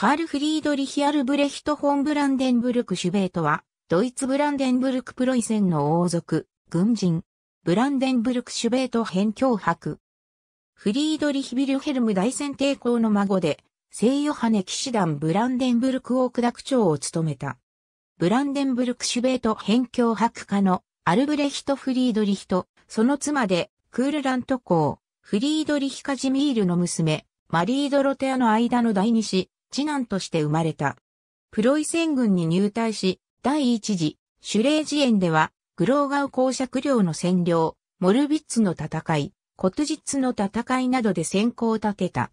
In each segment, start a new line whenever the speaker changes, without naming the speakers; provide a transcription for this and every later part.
カール・フリードリヒ・アルブレヒト・ホン・ブランデンブルク・シュベートは、ドイツブランデンブルク・プロイセンの王族、軍人、ブランデンブルク・シュベート編教博。フリードリヒ・ビルヘルム大戦帝抗の孫で、聖ヨハネ騎士団ブランデンブルク王区学長を務めた。ブランデンブルク・シュベート編教博家のアルブレヒト・フリードリヒト、その妻で、クールラント公、フリードリヒ・カジミールの娘、マリー・ドロテアの間の第二子、次男として生まれた。プロイセン軍に入隊し、第一次、シュレージエンでは、グローガウ公爵領の占領、モルビッツの戦い、コトジッツの戦いなどで先行を立てた。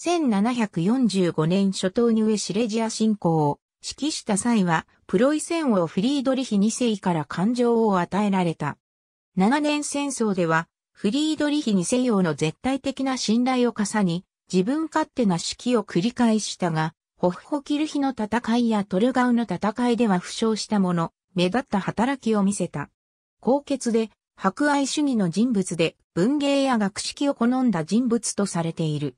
1745年初頭に上シレジア侵攻を指揮した際は、プロイセンをフリードリヒ2世から感情を与えられた。7年戦争では、フリードリヒ2世王の絶対的な信頼を重ね、自分勝手な指揮を繰り返したが、ホッホキルヒの戦いやトルガウの戦いでは負傷したもの、目立った働きを見せた。高血で、博愛主義の人物で、文芸や学識を好んだ人物とされている。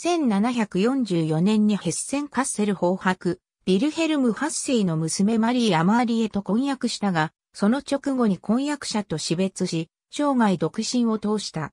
1744年にヘッセンカッセル法白、ビルヘルム・ハッセイの娘マリー・アマーリエと婚約したが、その直後に婚約者と死別し、生涯独身を通した。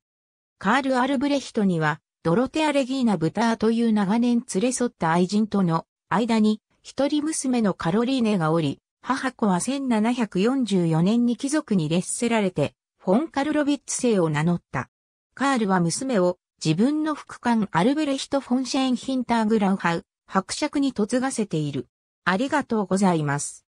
カール・アルブレヒトには、ドロテア・レギーナ・ブターという長年連れ添った愛人との間に一人娘のカロリーネがおり、母子は1744年に貴族に列せられて、フォン・カルロビッツ姓を名乗った。カールは娘を自分の副官アルベレヒト・フォンシェーン・ヒンターグラウハウ、伯爵に嫁がせている。ありがとうございます。